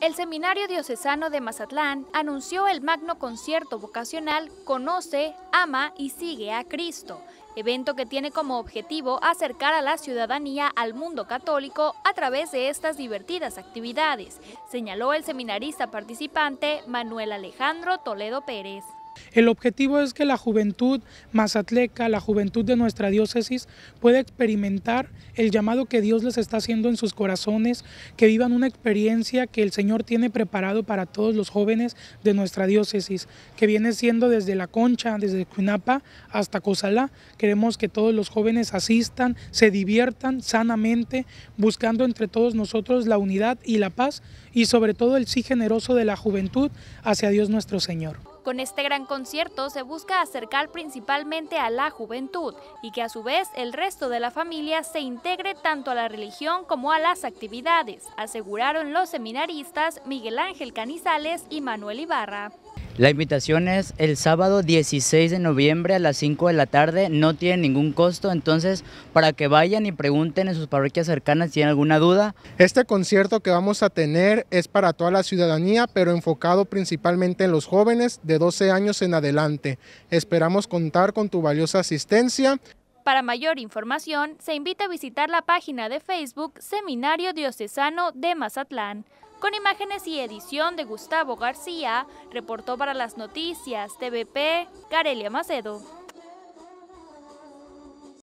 El Seminario Diocesano de Mazatlán anunció el magno concierto vocacional Conoce, Ama y Sigue a Cristo, evento que tiene como objetivo acercar a la ciudadanía al mundo católico a través de estas divertidas actividades, señaló el seminarista participante Manuel Alejandro Toledo Pérez. El objetivo es que la juventud mazatleca, la juventud de nuestra diócesis, pueda experimentar el llamado que Dios les está haciendo en sus corazones, que vivan una experiencia que el Señor tiene preparado para todos los jóvenes de nuestra diócesis, que viene siendo desde La Concha, desde Cuinapa hasta Cozalá. Queremos que todos los jóvenes asistan, se diviertan sanamente, buscando entre todos nosotros la unidad y la paz y sobre todo el sí generoso de la juventud hacia Dios nuestro Señor. Con este gran concierto se busca acercar principalmente a la juventud y que a su vez el resto de la familia se integre tanto a la religión como a las actividades, aseguraron los seminaristas Miguel Ángel Canizales y Manuel Ibarra. La invitación es el sábado 16 de noviembre a las 5 de la tarde, no tiene ningún costo, entonces para que vayan y pregunten en sus parroquias cercanas si tienen alguna duda. Este concierto que vamos a tener es para toda la ciudadanía, pero enfocado principalmente en los jóvenes de 12 años en adelante. Esperamos contar con tu valiosa asistencia. Para mayor información, se invita a visitar la página de Facebook Seminario Diocesano de Mazatlán. Con imágenes y edición de Gustavo García, reportó para las noticias TVP Carelia Macedo.